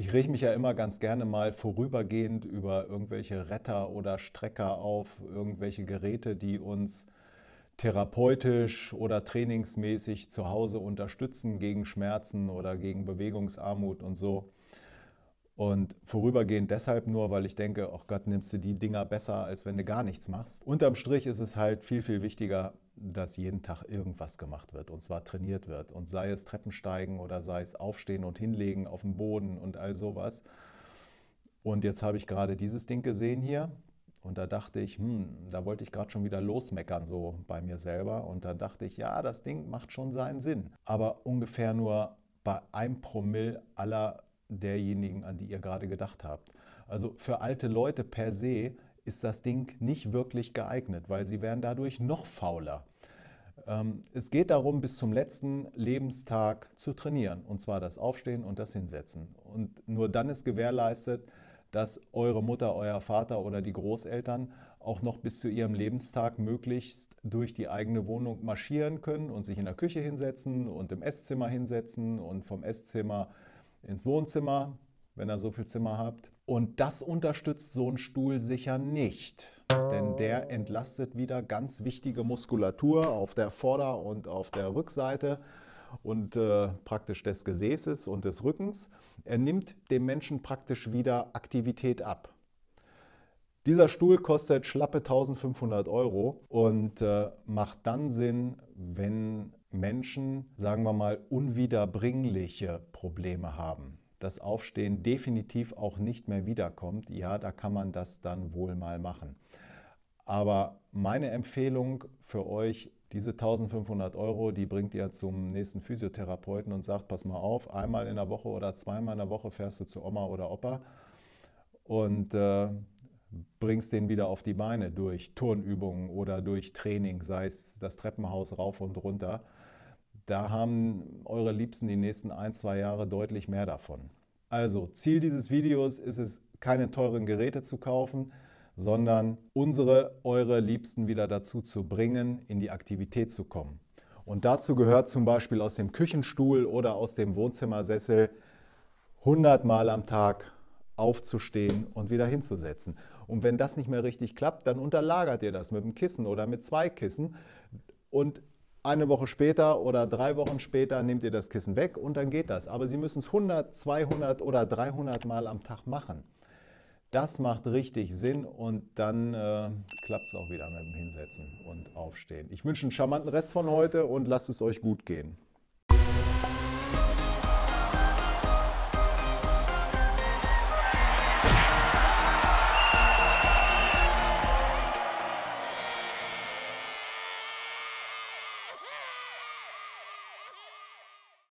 Ich rieche mich ja immer ganz gerne mal vorübergehend über irgendwelche Retter oder Strecker auf, irgendwelche Geräte, die uns therapeutisch oder trainingsmäßig zu Hause unterstützen gegen Schmerzen oder gegen Bewegungsarmut und so. Und vorübergehend deshalb nur, weil ich denke, ach Gott, nimmst du die Dinger besser, als wenn du gar nichts machst. Unterm Strich ist es halt viel, viel wichtiger, dass jeden Tag irgendwas gemacht wird und zwar trainiert wird. Und sei es Treppensteigen oder sei es Aufstehen und Hinlegen auf dem Boden und all sowas. Und jetzt habe ich gerade dieses Ding gesehen hier. Und da dachte ich, hm, da wollte ich gerade schon wieder losmeckern, so bei mir selber. Und da dachte ich, ja, das Ding macht schon seinen Sinn. Aber ungefähr nur bei einem Promille aller derjenigen, an die ihr gerade gedacht habt. Also für alte Leute per se ist das Ding nicht wirklich geeignet, weil sie werden dadurch noch fauler. Ähm, es geht darum, bis zum letzten Lebenstag zu trainieren, und zwar das Aufstehen und das Hinsetzen. Und nur dann ist gewährleistet, dass eure Mutter, euer Vater oder die Großeltern auch noch bis zu ihrem Lebenstag möglichst durch die eigene Wohnung marschieren können und sich in der Küche hinsetzen und im Esszimmer hinsetzen und vom Esszimmer äh, ins Wohnzimmer, wenn ihr so viel Zimmer habt. Und das unterstützt so ein Stuhl sicher nicht, denn der entlastet wieder ganz wichtige Muskulatur auf der Vorder- und auf der Rückseite und äh, praktisch des Gesäßes und des Rückens. Er nimmt dem Menschen praktisch wieder Aktivität ab. Dieser Stuhl kostet schlappe 1500 Euro und äh, macht dann Sinn, wenn Menschen, sagen wir mal, unwiederbringliche Probleme haben. Das Aufstehen definitiv auch nicht mehr wiederkommt. Ja, da kann man das dann wohl mal machen. Aber meine Empfehlung für euch, diese 1500 Euro, die bringt ihr zum nächsten Physiotherapeuten und sagt, pass mal auf, einmal in der Woche oder zweimal in der Woche fährst du zu Oma oder Opa und äh, bringst den wieder auf die Beine durch Turnübungen oder durch Training, sei es das Treppenhaus rauf und runter. Da haben eure Liebsten die nächsten ein, zwei Jahre deutlich mehr davon. Also, Ziel dieses Videos ist es, keine teuren Geräte zu kaufen, sondern unsere, eure Liebsten wieder dazu zu bringen, in die Aktivität zu kommen. Und dazu gehört zum Beispiel aus dem Küchenstuhl oder aus dem Wohnzimmersessel 100 Mal am Tag aufzustehen und wieder hinzusetzen. Und wenn das nicht mehr richtig klappt, dann unterlagert ihr das mit einem Kissen oder mit zwei Kissen. Und eine Woche später oder drei Wochen später nehmt ihr das Kissen weg und dann geht das. Aber Sie müssen es 100, 200 oder 300 Mal am Tag machen. Das macht richtig Sinn und dann äh, klappt es auch wieder mit dem Hinsetzen und Aufstehen. Ich wünsche einen charmanten Rest von heute und lasst es euch gut gehen.